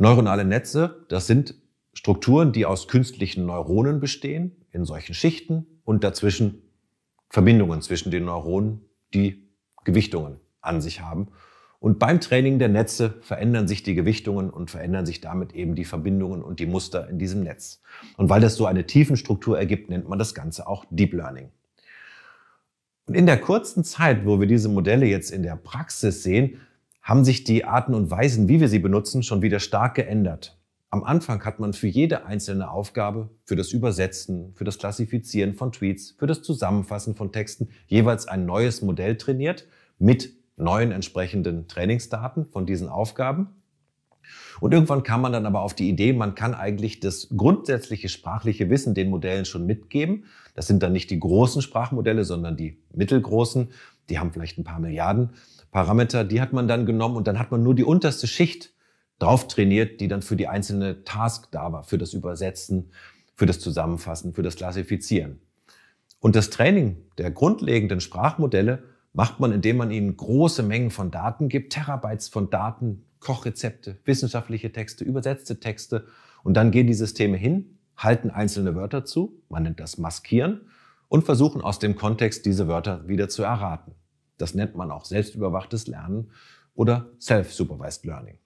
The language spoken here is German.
Neuronale Netze, das sind Strukturen, die aus künstlichen Neuronen bestehen, in solchen Schichten und dazwischen Verbindungen zwischen den Neuronen, die Gewichtungen an sich haben. Und beim Training der Netze verändern sich die Gewichtungen und verändern sich damit eben die Verbindungen und die Muster in diesem Netz. Und weil das so eine Tiefenstruktur ergibt, nennt man das Ganze auch Deep Learning. Und in der kurzen Zeit, wo wir diese Modelle jetzt in der Praxis sehen, haben sich die Arten und Weisen, wie wir sie benutzen, schon wieder stark geändert. Am Anfang hat man für jede einzelne Aufgabe, für das Übersetzen, für das Klassifizieren von Tweets, für das Zusammenfassen von Texten jeweils ein neues Modell trainiert mit neuen entsprechenden Trainingsdaten von diesen Aufgaben. Und irgendwann kam man dann aber auf die Idee, man kann eigentlich das grundsätzliche sprachliche Wissen den Modellen schon mitgeben. Das sind dann nicht die großen Sprachmodelle, sondern die mittelgroßen, die haben vielleicht ein paar Milliarden Parameter, die hat man dann genommen und dann hat man nur die unterste Schicht drauf trainiert, die dann für die einzelne Task da war, für das Übersetzen, für das Zusammenfassen, für das Klassifizieren. Und das Training der grundlegenden Sprachmodelle macht man, indem man ihnen große Mengen von Daten gibt, Terabytes von Daten, Kochrezepte, wissenschaftliche Texte, übersetzte Texte. Und dann gehen die Systeme hin, halten einzelne Wörter zu, man nennt das Maskieren, und versuchen aus dem Kontext diese Wörter wieder zu erraten. Das nennt man auch selbstüberwachtes Lernen oder Self-Supervised Learning.